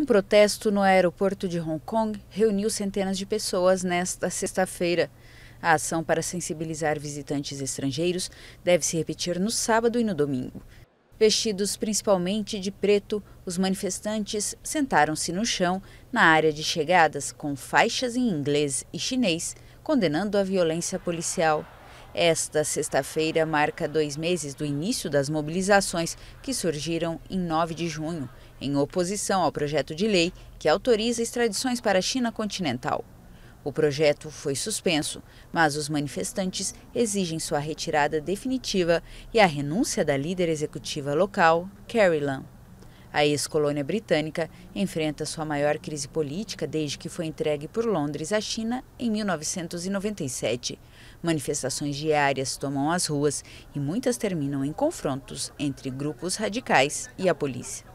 Um protesto no aeroporto de Hong Kong reuniu centenas de pessoas nesta sexta-feira. A ação para sensibilizar visitantes estrangeiros deve se repetir no sábado e no domingo. Vestidos principalmente de preto, os manifestantes sentaram-se no chão na área de chegadas com faixas em inglês e chinês, condenando a violência policial. Esta sexta-feira marca dois meses do início das mobilizações que surgiram em 9 de junho, em oposição ao projeto de lei que autoriza extradições para a China continental. O projeto foi suspenso, mas os manifestantes exigem sua retirada definitiva e a renúncia da líder executiva local, Carrie Lam. A ex-colônia britânica enfrenta sua maior crise política desde que foi entregue por Londres à China em 1997. Manifestações diárias tomam as ruas e muitas terminam em confrontos entre grupos radicais e a polícia.